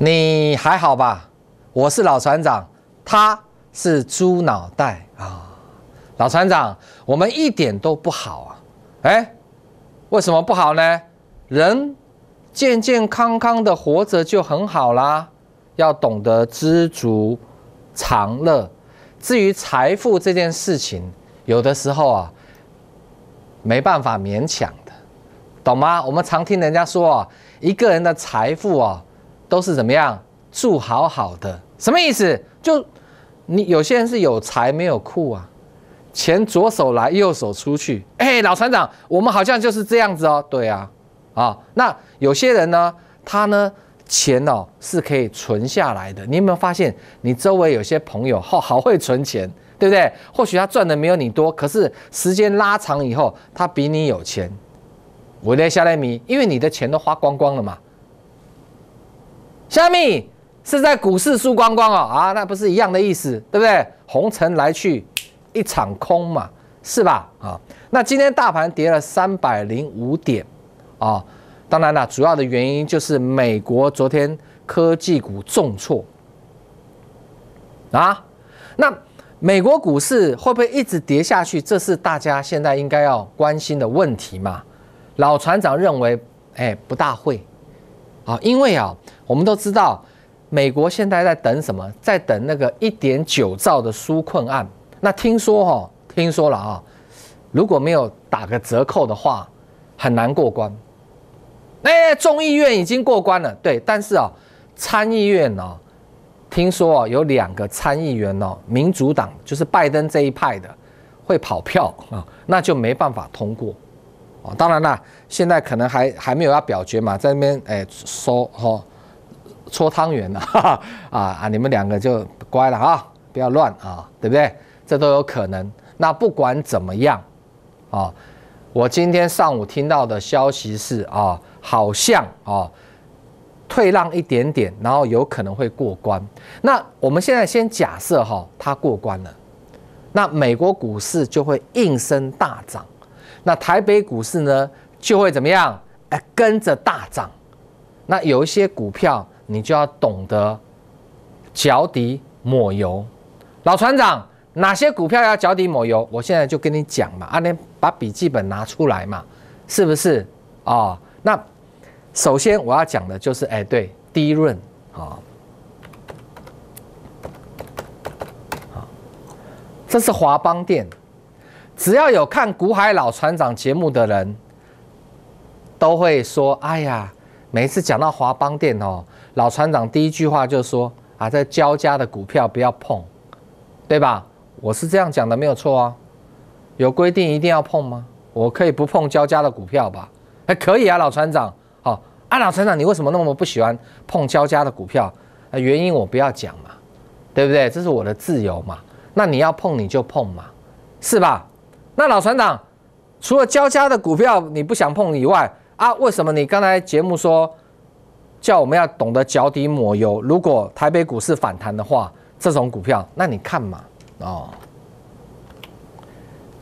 你还好吧？我是老船长，他是猪脑袋啊！老船长，我们一点都不好啊！哎，为什么不好呢？人健健康康的活着就很好啦，要懂得知足常乐。至于财富这件事情，有的时候啊，没办法勉强的，懂吗？我们常听人家说啊，一个人的财富啊。都是怎么样住好好的，什么意思？就你有些人是有财没有库啊，钱左手来右手出去。哎，老船长，我们好像就是这样子哦。对啊，啊，那有些人呢，他呢钱哦是可以存下来的。你有没有发现，你周围有些朋友好好会存钱，对不对？或许他赚的没有你多，可是时间拉长以后，他比你有钱。我在下来米，因为你的钱都花光光了嘛。虾米是在股市输光光哦啊，那不是一样的意思，对不对？红尘来去一场空嘛，是吧？啊，那今天大盘跌了三百零五点啊，当然了，主要的原因就是美国昨天科技股重挫啊。那美国股市会不会一直跌下去？这是大家现在应该要关心的问题嘛。老船长认为，哎，不大会。啊，因为啊，我们都知道，美国现在在等什么？在等那个一点九兆的纾困案。那听说哈，听说了啊，如果没有打个折扣的话，很难过关。哎，众议院已经过关了，对，但是啊，参议院呢，听说啊，有两个参议员呢，民主党就是拜登这一派的会跑票啊，那就没办法通过。当然啦，现在可能还还没有要表决嘛，在那边哎，说哈搓汤圆呢，啊啊，你们两个就乖了啊，不要乱啊，对不对？这都有可能。那不管怎么样，啊，我今天上午听到的消息是啊，好像啊退让一点点，然后有可能会过关。那我们现在先假设哈，它过关了，那美国股市就会应声大涨。那台北股市呢，就会怎么样？哎，跟着大涨。那有一些股票，你就要懂得脚底抹油。老船长，哪些股票要脚底抹油？我现在就跟你讲嘛，阿你把笔记本拿出来嘛，是不是？哦，那首先我要讲的就是，哎，对，第一润啊，这是华邦电。只要有看《古海老船长》节目的人，都会说：“哎呀，每次讲到华邦电哦，老船长第一句话就说：‘啊，在交加的股票不要碰，对吧？’我是这样讲的，没有错啊。有规定一定要碰吗？我可以不碰交加的股票吧？哎，可以啊，老船长。好，啊，老船长，你为什么那么不喜欢碰交加的股票？啊，原因我不要讲嘛，对不对？这是我的自由嘛。那你要碰你就碰嘛，是吧？”那老船长，除了交加的股票你不想碰以外啊，为什么你刚才节目说叫我们要懂得脚底抹油？如果台北股市反弹的话，这种股票那你看嘛哦，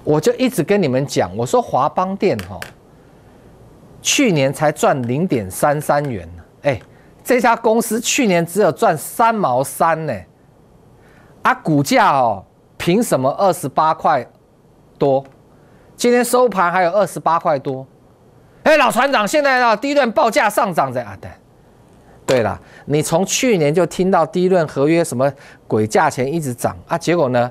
我就一直跟你们讲，我说华邦电哈，去年才赚零点三三元呢，哎，这家公司去年只有赚三毛三呢，啊，股价哦，凭什么二十八块？多，今天收盘还有二十八块多。哎，老船长，现在呢，第一轮报价上涨在啊对，对了，你从去年就听到第一轮合约什么鬼价钱一直涨啊，结果呢，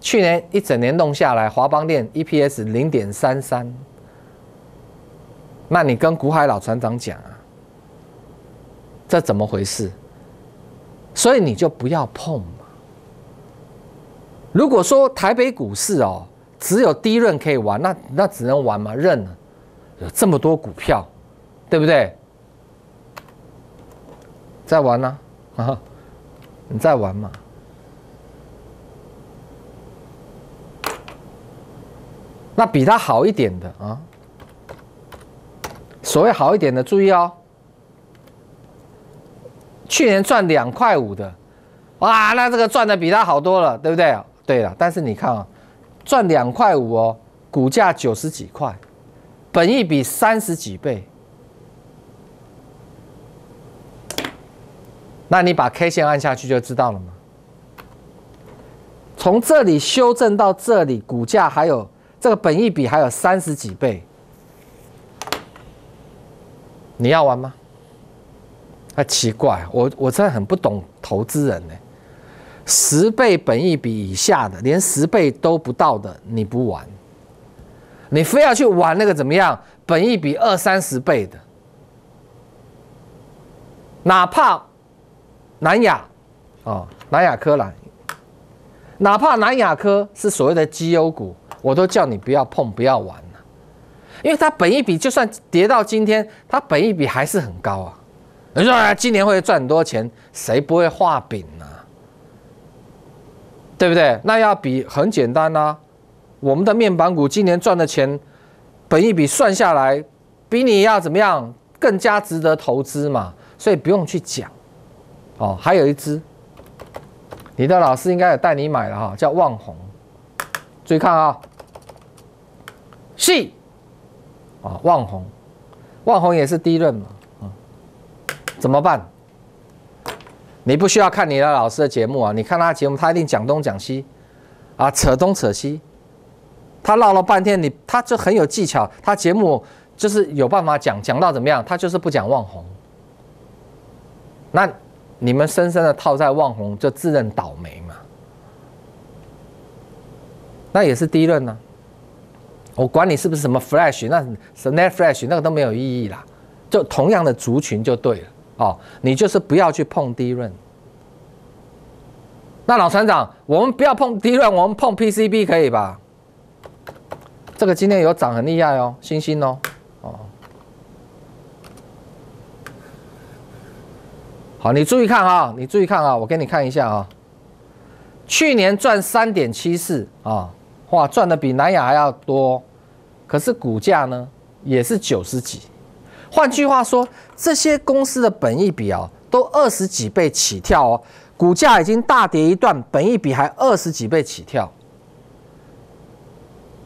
去年一整年弄下来，华邦电 EPS 零点三三。那你跟古海老船长讲啊，这怎么回事？所以你就不要碰嘛。如果说台北股市哦。只有低认可以玩，那那只能玩吗？认了，有这么多股票，对不对？在玩呢啊？你在玩嘛？那比他好一点的啊？所谓好一点的，注意哦。去年赚两块五的，哇，那这个赚的比他好多了，对不对？对了，但是你看啊。赚两块五哦，股价九十几块，本益比三十几倍，那你把 K 线按下去就知道了吗？从这里修正到这里，股价还有这个本益比还有三十几倍，你要玩吗？啊，奇怪，我我真的很不懂投资人呢。十倍本一比以下的，连十倍都不到的，你不玩，你非要去玩那个怎么样？本一比二三十倍的，哪怕南亚，啊，南亚科兰，哪怕南亚科是所谓的绩优股，我都叫你不要碰，不要玩了，因为它本一比就算跌到今天，它本一比还是很高啊。你说今年会赚很多钱，谁不会画饼呢？对不对？那要比很简单呐，我们的面板股今年赚的钱，本一笔算下来，比你要怎么样更加值得投资嘛？所以不用去讲，哦，还有一只，你的老师应该有带你买了哈，叫望红，注意看啊，细，啊，望红，望红也是低润嘛，啊，怎么办？你不需要看你的老师的节目啊，你看他节目，他一定讲东讲西，啊，扯东扯西，他唠了半天，你他就很有技巧，他节目就是有办法讲，讲到怎么样，他就是不讲网红。那你们深深的套在网红，就自认倒霉嘛。那也是第一论呢。我管你是不是什么 flash，那 s net flash，那个都没有意义啦，就同样的族群就对了。哦，你就是不要去碰低润。那老船长，我们不要碰低润，我们碰 PCB 可以吧？这个今天有涨很厉害哦，星星哦，哦。好，你注意看啊，你注意看啊，我给你看一下啊。去年赚三点七四啊，哇，赚的比南亚还要多，可是股价呢也是九十几。换句话说，这些公司的本益比啊，都二十几倍起跳哦，股价已经大跌一段，本益比还二十几倍起跳。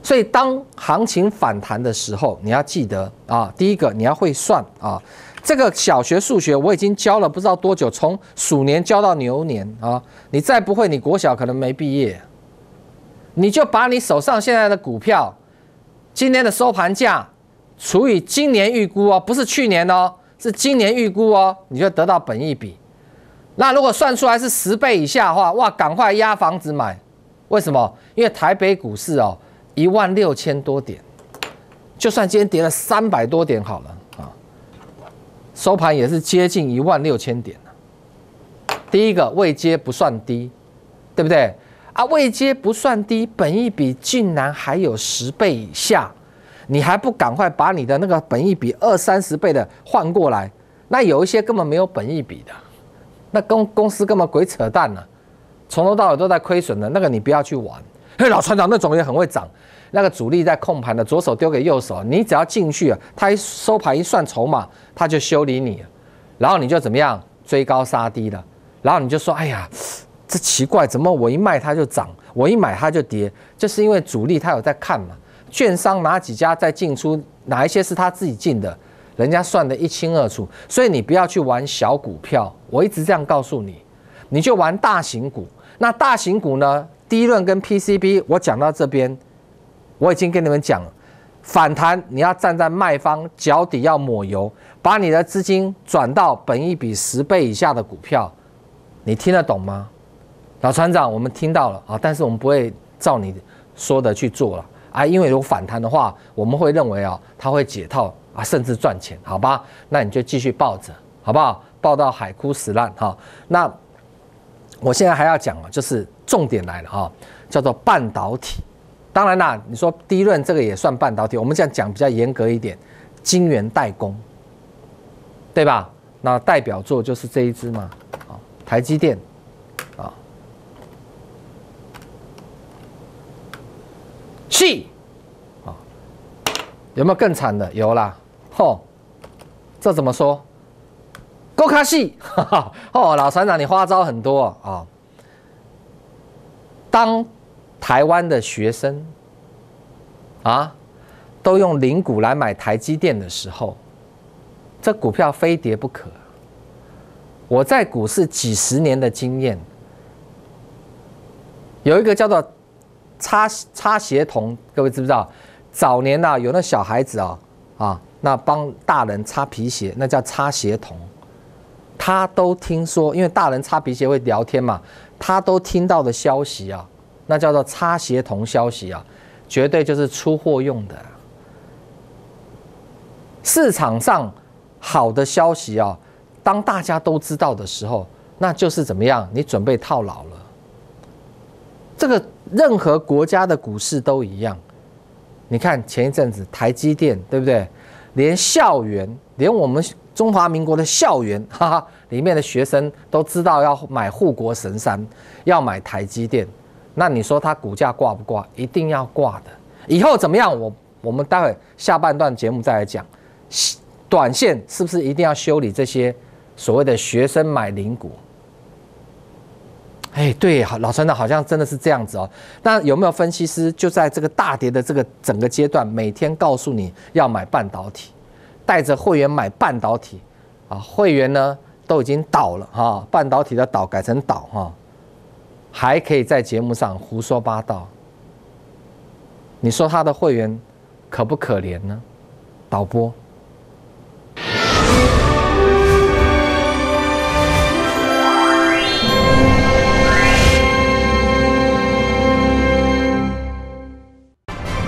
所以，当行情反弹的时候，你要记得啊，第一个你要会算啊，这个小学数学我已经教了不知道多久，从鼠年教到牛年啊，你再不会，你国小可能没毕业，你就把你手上现在的股票今天的收盘价。除以今年预估哦，不是去年哦，是今年预估哦，你就得到本益比。那如果算出来是十倍以下的话，哇，赶快压房子买。为什么？因为台北股市哦，一万六千多点，就算今天跌了三百多点好了啊，收盘也是接近一万六千点第一个未接不算低，对不对？啊，未接不算低，本益比竟然还有十倍以下。你还不赶快把你的那个本益比二三十倍的换过来？那有一些根本没有本益比的，那公公司根本鬼扯淡呢，从头到尾都在亏损的，那个你不要去玩。嘿，老船长那种也很会涨，那个主力在控盘的，左手丢给右手，你只要进去啊，他一收盘一算筹码，他就修理你，然后你就怎么样追高杀低了，然后你就说哎呀，这奇怪，怎么我一卖它就涨，我一买它就跌？就是因为主力他有在看嘛。券商哪几家在进出？哪一些是他自己进的？人家算得一清二楚，所以你不要去玩小股票。我一直这样告诉你，你就玩大型股。那大型股呢？第一轮跟 PCB，我讲到这边，我已经跟你们讲了，反弹你要站在卖方脚底要抹油，把你的资金转到本一笔十倍以下的股票。你听得懂吗？老船长，我们听到了啊，但是我们不会照你说的去做了。啊，因为有反弹的话，我们会认为啊，它会解套啊，甚至赚钱，好吧？那你就继续抱着，好不好？抱到海枯石烂哈。那我现在还要讲啊，就是重点来了哈，叫做半导体。当然啦，你说第一轮这个也算半导体，我们这样讲比较严格一点，晶圆代工，对吧？那代表作就是这一支嘛，啊，台积电。戏，啊，有没有更惨的？有啦，吼，这怎么说？高卡戏，哈哈，哦，老船长，你花招很多啊。当台湾的学生啊，都用零股来买台积电的时候，这股票非跌不可。我在股市几十年的经验，有一个叫做。擦擦鞋童，各位知不知道？早年呐，有那小孩子啊啊，那帮大人擦皮鞋，那叫擦鞋童。他都听说，因为大人擦皮鞋会聊天嘛，他都听到的消息啊，那叫做擦鞋童消息啊，绝对就是出货用的。市场上好的消息啊，当大家都知道的时候，那就是怎么样？你准备套牢了。这个。任何国家的股市都一样，你看前一阵子台积电，对不对？连校园，连我们中华民国的校园，哈哈，里面的学生都知道要买护国神山，要买台积电。那你说它股价挂不挂？一定要挂的。以后怎么样？我我们待会下半段节目再来讲，短线是不是一定要修理这些所谓的学生买零股？哎，对，好，老陈呢，好像真的是这样子哦。那有没有分析师就在这个大跌的这个整个阶段，每天告诉你要买半导体，带着会员买半导体啊？会员呢都已经倒了哈，半导体的倒改成倒哈，还可以在节目上胡说八道。你说他的会员可不可怜呢？导播。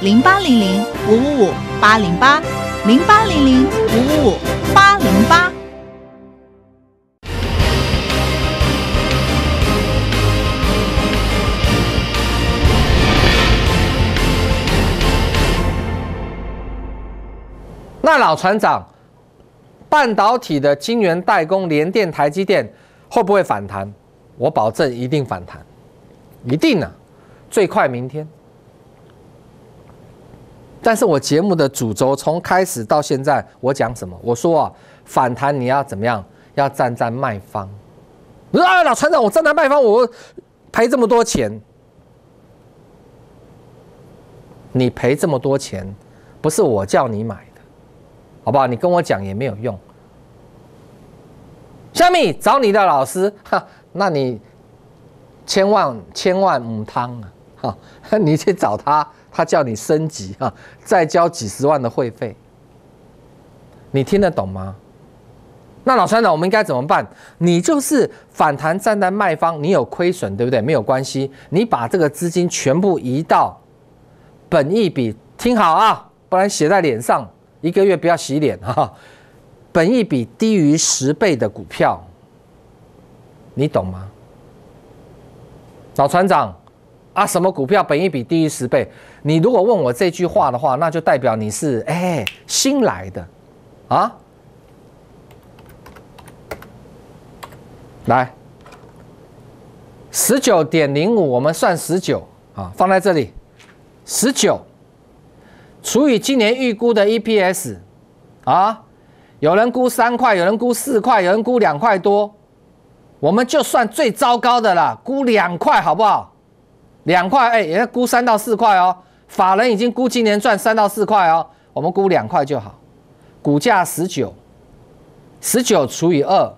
零八零零五五五八零八，零八零零五五五八零八。那老船长，半导体的晶圆代工联电、台积电会不会反弹？我保证一定反弹，一定呢，最快明天。但是我节目的主轴从开始到现在，我讲什么？我说啊，反弹你要怎么样？要站在卖方。我说啊，老船长，我站在卖方，我赔这么多钱，你赔这么多钱，不是我叫你买的，好不好？你跟我讲也没有用。下面找你的老师哈，那你千万千万唔汤啊哈，你去找他。他叫你升级啊，再交几十万的会费，你听得懂吗？那老船长，我们应该怎么办？你就是反弹站在卖方，你有亏损，对不对？没有关系，你把这个资金全部移到本一笔，听好啊，不然写在脸上，一个月不要洗脸啊。本一笔低于十倍的股票，你懂吗？老船长。啊，什么股票本益比低于十倍？你如果问我这句话的话，那就代表你是哎新来的，啊，来十九点零五，我们算十九啊，放在这里十九除以今年预估的 EPS 啊，有人估三块，有人估四块，有人估两块多，我们就算最糟糕的了，估两块好不好？两块，哎，人家估三到四块哦。法人已经估今年赚三到四块哦，我们估两块就好。股价十九，十九除以二，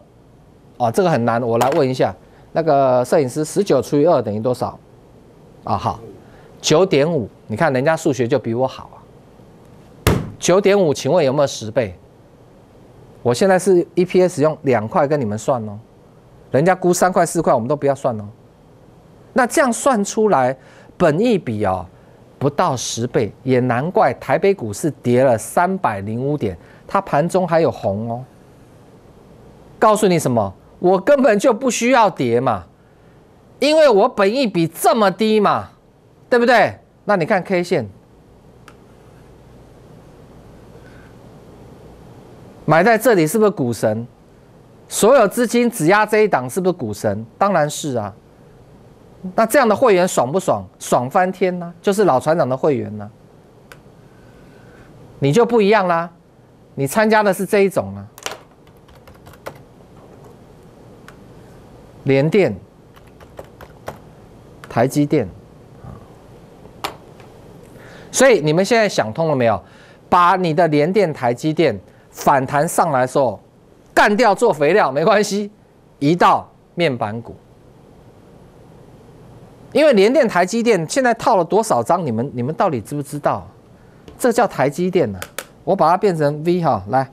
哦，这个很难，我来问一下那个摄影师，十九除以二等于多少？啊，好，九点五。你看人家数学就比我好啊。九点五，请问有没有十倍？我现在是 EPS 用两块跟你们算哦，人家估三块四块，我们都不要算哦。那这样算出来，本益比哦不到十倍，也难怪台北股市跌了三百零五点，它盘中还有红哦。告诉你什么？我根本就不需要跌嘛，因为我本益比这么低嘛，对不对？那你看 K 线，买在这里是不是股神？所有资金只压这一档是不是股神？当然是啊。那这样的会员爽不爽？爽翻天呐！就是老船长的会员呐，你就不一样啦。你参加的是这一种啊，联电、台积电。所以你们现在想通了没有？把你的联电、台积电反弹上来的时候，干掉做肥料没关系，移到面板股。因为联电、台积电现在套了多少张？你们、你们到底知不知道？这叫台积电呢，我把它变成 V 哈来。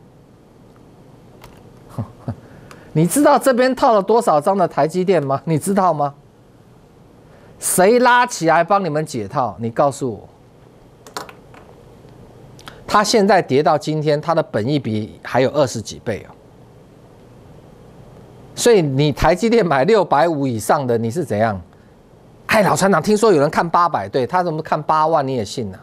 你知道这边套了多少张的台积电吗？你知道吗？谁拉起来帮你们解套？你告诉我。它现在跌到今天，它的本益比还有二十几倍哦。所以你台积电买六百五以上的，你是怎样？哎，老船长，听说有人看八百，对他怎么看八万你也信呢？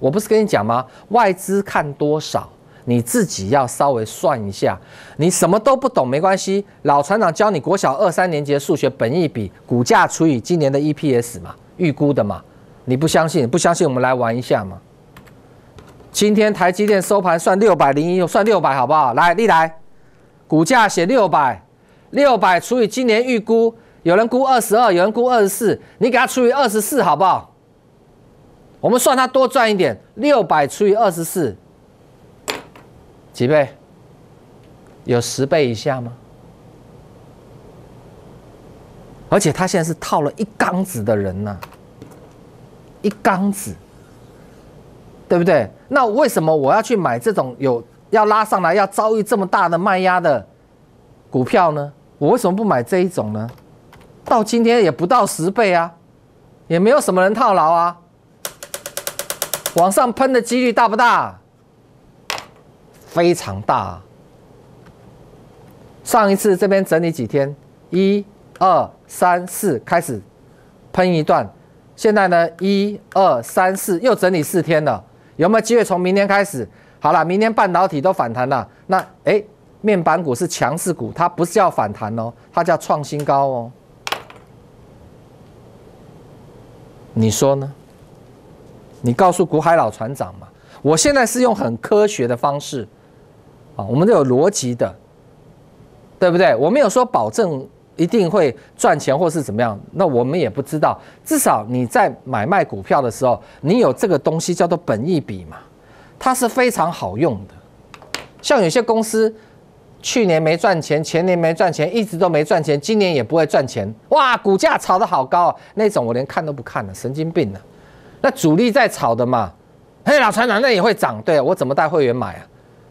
我不是跟你讲吗？外资看多少你自己要稍微算一下。你什么都不懂没关系，老船长教你国小二三年级的数学，本一比，股价除以今年的 EPS 嘛，预估的嘛。你不相信？不相信我们来玩一下嘛。今天台积电收盘算六百零一，算六百好不好？来，立来，股价写六百，六百除以今年预估。有人估二十二，有人估二十四，你给他除以二十四好不好？我们算他多赚一点，六百除以二十四，几倍？有十倍以下吗？而且他现在是套了一缸子的人呢，一缸子，对不对？那为什么我要去买这种有要拉上来要遭遇这么大的卖压的股票呢？我为什么不买这一种呢？到今天也不到十倍啊，也没有什么人套牢啊，往上喷的几率大不大？非常大。上一次这边整理几天，一二三四开始喷一段，现在呢一二三四又整理四天了，有没有机会从明天开始？好了，明天半导体都反弹了，那哎，面板股是强势股，它不是叫反弹哦，它叫创新高哦。你说呢？你告诉古海老船长嘛？我现在是用很科学的方式，啊，我们都有逻辑的，对不对？我没有说保证一定会赚钱或是怎么样，那我们也不知道。至少你在买卖股票的时候，你有这个东西叫做本益比嘛，它是非常好用的。像有些公司。去年没赚钱，前年没赚钱，一直都没赚钱，今年也不会赚钱。哇，股价炒得好高，那种我连看都不看了，神经病呢？那主力在炒的嘛？嘿，老船长，那也会涨。对我怎么带会员买啊？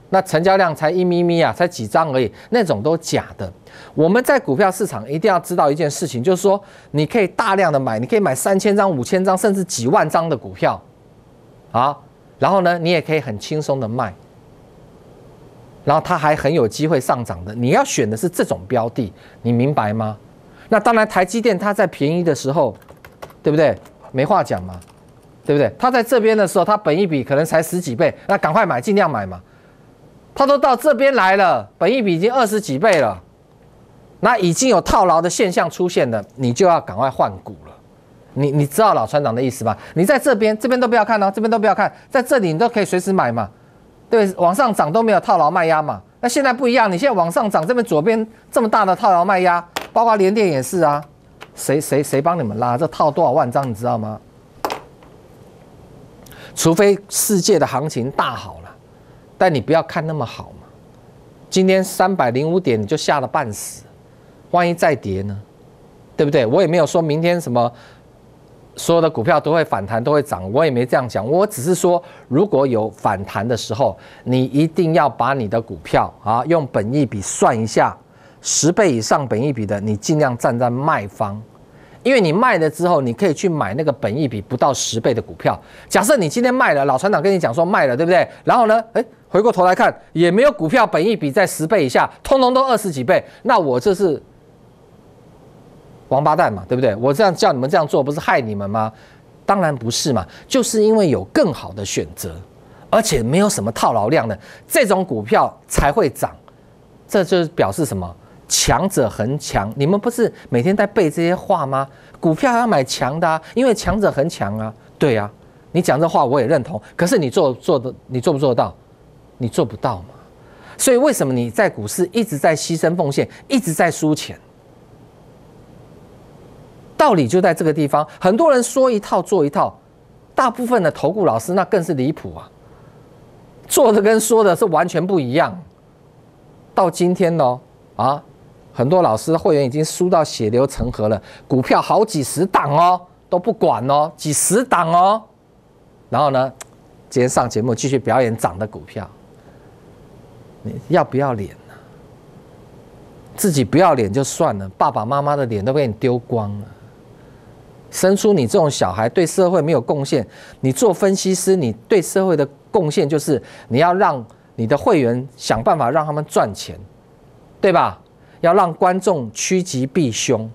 那成交量才一咪咪啊，才几张而已，那种都假的。我们在股票市场一定要知道一件事情，就是说你可以大量的买，你可以买三千张、五千张，甚至几万张的股票，啊，然后呢，你也可以很轻松的卖。然后它还很有机会上涨的，你要选的是这种标的，你明白吗？那当然，台积电它在便宜的时候，对不对？没话讲嘛，对不对？它在这边的时候，它本一笔可能才十几倍，那赶快买，尽量买嘛。它都到这边来了，本一笔已经二十几倍了，那已经有套牢的现象出现了，你就要赶快换股了。你你知道老船长的意思吧？你在这边，这边都不要看哦，这边都不要看，在这里你都可以随时买嘛。对，往上涨都没有套牢卖压嘛。那现在不一样，你现在往上涨这边左边这么大的套牢卖压，包括联电也是啊。谁谁谁帮你们拉？这套多少万张，你知道吗？除非世界的行情大好了，但你不要看那么好嘛。今天三百零五点你就吓得半死，万一再跌呢？对不对？我也没有说明天什么。所有的股票都会反弹，都会涨。我也没这样讲，我只是说，如果有反弹的时候，你一定要把你的股票啊，用本一笔算一下，十倍以上本一笔的，你尽量站在卖方，因为你卖了之后，你可以去买那个本一笔不到十倍的股票。假设你今天卖了，老船长跟你讲说卖了，对不对？然后呢，哎，回过头来看，也没有股票本一笔在十倍以下，通通都二十几倍，那我这是。王八蛋嘛，对不对？我这样叫你们这样做，不是害你们吗？当然不是嘛，就是因为有更好的选择，而且没有什么套牢量的这种股票才会涨。这就是表示什么？强者恒强。你们不是每天在背这些话吗？股票要买强的，因为强者恒强啊。对啊，你讲这话我也认同。可是你做做的，你做不做到？你做不到嘛。所以为什么你在股市一直在牺牲奉献，一直在输钱？道理就在这个地方，很多人说一套做一套，大部分的投顾老师那更是离谱啊，做的跟说的是完全不一样。到今天呢，啊，很多老师会员已经输到血流成河了，股票好几十档哦都不管哦，几十档哦，然后呢，今天上节目继续表演涨的股票，你要不要脸呢？自己不要脸就算了，爸爸妈妈的脸都被你丢光了。生出你这种小孩，对社会没有贡献。你做分析师，你对社会的贡献就是你要让你的会员想办法让他们赚钱，对吧？要让观众趋吉避凶。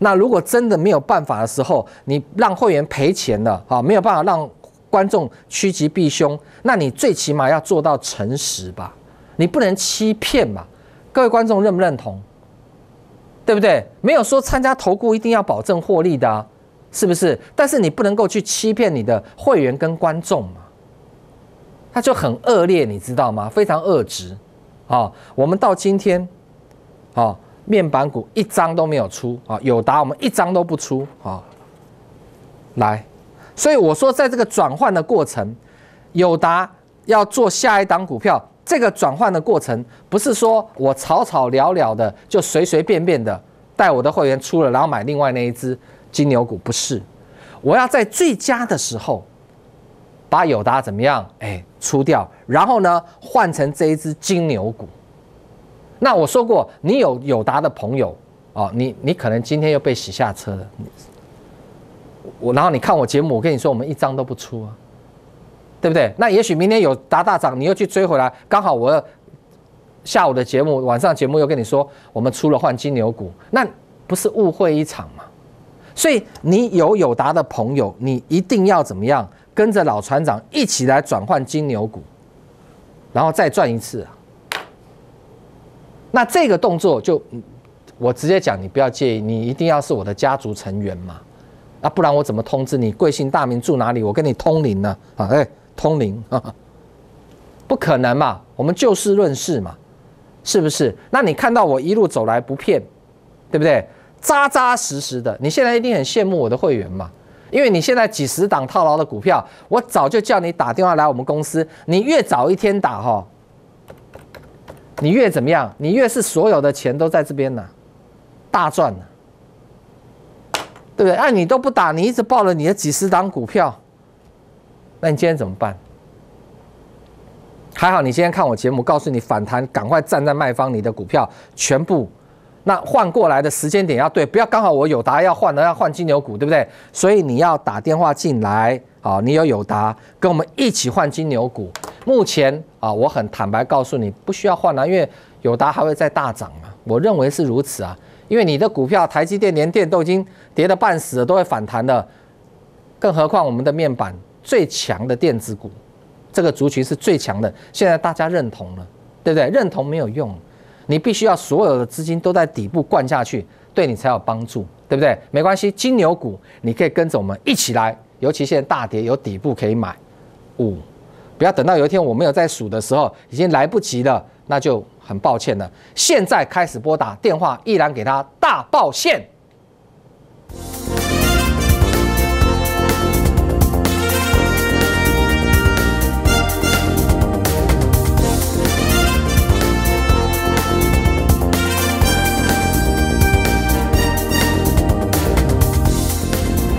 那如果真的没有办法的时候，你让会员赔钱了啊，没有办法让观众趋吉避凶，那你最起码要做到诚实吧？你不能欺骗嘛？各位观众认不认同？对不对？没有说参加投顾一定要保证获利的。是不是？但是你不能够去欺骗你的会员跟观众嘛？那就很恶劣，你知道吗？非常恶值，啊！我们到今天，啊，面板股一张都没有出啊，友达我们一张都不出啊，来，所以我说在这个转换的过程，友达要做下一档股票，这个转换的过程不是说我草草了了的，就随随便便的带我的会员出了，然后买另外那一只。金牛股不是，我要在最佳的时候把友达怎么样？哎，出掉，然后呢换成这一只金牛股。那我说过，你有友达的朋友啊，你你可能今天又被洗下车了。我然后你看我节目，我跟你说，我们一张都不出啊，对不对？那也许明天有达大涨，你又去追回来，刚好我下午的节目、晚上节目又跟你说，我们出了换金牛股，那不是误会一场吗？所以你有友达的朋友，你一定要怎么样？跟着老船长一起来转换金牛股，然后再转一次啊。那这个动作就，我直接讲，你不要介意，你一定要是我的家族成员嘛，啊，不然我怎么通知你贵姓大名住哪里？我跟你通灵呢？啊，哎，通灵，不可能嘛，我们就事论事嘛，是不是？那你看到我一路走来不骗，对不对？扎扎实实的，你现在一定很羡慕我的会员嘛？因为你现在几十档套牢的股票，我早就叫你打电话来我们公司。你越早一天打哈，你越怎么样？你越是所有的钱都在这边呢，大赚了，对不对？哎，你都不打，你一直抱了你的几十档股票，那你今天怎么办？还好你今天看我节目，告诉你反弹，赶快站在卖方，你的股票全部。那换过来的时间点要对，不要刚好我友达要换了，要换金牛股，对不对？所以你要打电话进来，好，你有友达跟我们一起换金牛股。目前啊，我很坦白告诉你，不需要换了，因为友达还会再大涨嘛，我认为是如此啊。因为你的股票台积电连电都已经跌的半死了，都会反弹的，更何况我们的面板最强的电子股，这个族群是最强的，现在大家认同了，对不对？认同没有用。你必须要所有的资金都在底部灌下去，对你才有帮助，对不对？没关系，金牛股你可以跟着我们一起来，尤其现在大跌有底部可以买。五，不要等到有一天我没有在数的时候已经来不及了，那就很抱歉了。现在开始拨打电话，依然给他大爆线。